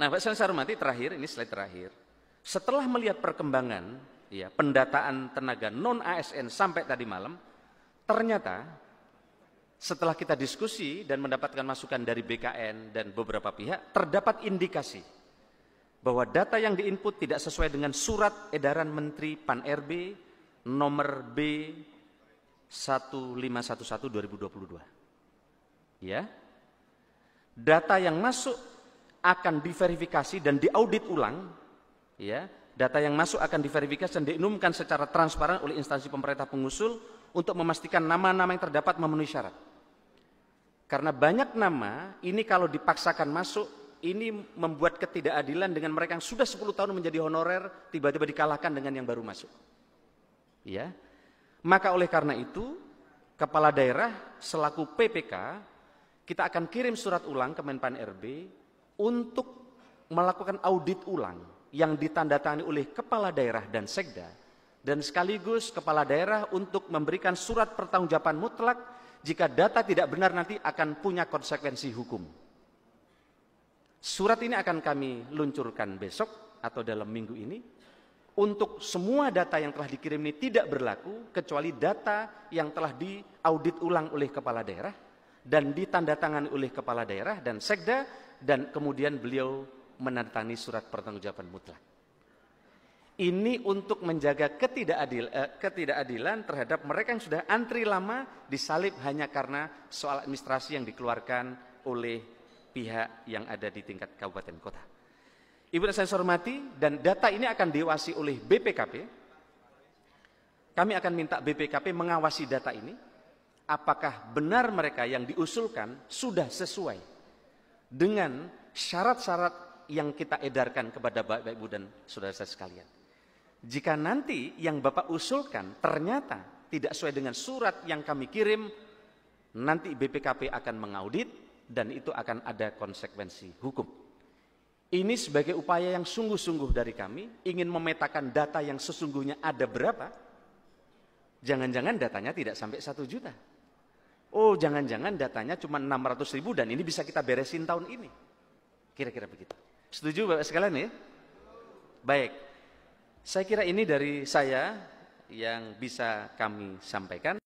Nah, Pak saya hormati terakhir, ini slide terakhir. Setelah melihat perkembangan ya, pendataan tenaga non ASN sampai tadi malam, ternyata setelah kita diskusi dan mendapatkan masukan dari BKN dan beberapa pihak, terdapat indikasi bahwa data yang diinput tidak sesuai dengan surat edaran Menteri Pan RB nomor B 1511 2022. Ya. Data yang masuk akan diverifikasi dan diaudit ulang ya data yang masuk akan diverifikasi dan diumumkan secara transparan oleh instansi pemerintah pengusul untuk memastikan nama-nama yang terdapat memenuhi syarat karena banyak nama ini kalau dipaksakan masuk ini membuat ketidakadilan dengan mereka yang sudah 10 tahun menjadi honorer tiba-tiba dikalahkan dengan yang baru masuk ya maka oleh karena itu kepala daerah selaku PPK kita akan kirim surat ulang ke Menpan RB untuk melakukan audit ulang yang ditandatangani oleh kepala daerah dan sekda dan sekaligus kepala daerah untuk memberikan surat pertanggungjawaban mutlak jika data tidak benar nanti akan punya konsekuensi hukum. Surat ini akan kami luncurkan besok atau dalam minggu ini untuk semua data yang telah dikirim ini tidak berlaku kecuali data yang telah diaudit ulang oleh kepala daerah dan ditandatangani oleh kepala daerah dan sekda dan kemudian beliau menandatangani surat pertanggungjawaban mutlak. Ini untuk menjaga ketidakadil, eh, ketidakadilan terhadap mereka yang sudah antri lama disalib hanya karena soal administrasi yang dikeluarkan oleh pihak yang ada di tingkat kabupaten kota. Ibu dan saya hormati dan data ini akan diawasi oleh BPKP. Kami akan minta BPKP mengawasi data ini apakah benar mereka yang diusulkan sudah sesuai dengan syarat-syarat yang kita edarkan kepada Bapak Ibu dan saudara saya sekalian. Jika nanti yang Bapak usulkan ternyata tidak sesuai dengan surat yang kami kirim, nanti BPKP akan mengaudit dan itu akan ada konsekuensi hukum. Ini sebagai upaya yang sungguh-sungguh dari kami ingin memetakan data yang sesungguhnya ada berapa. Jangan-jangan datanya tidak sampai satu juta, Oh jangan-jangan datanya cuma 600 ribu dan ini bisa kita beresin tahun ini. Kira-kira begitu. Setuju Bapak sekalian ya? Baik. Saya kira ini dari saya yang bisa kami sampaikan.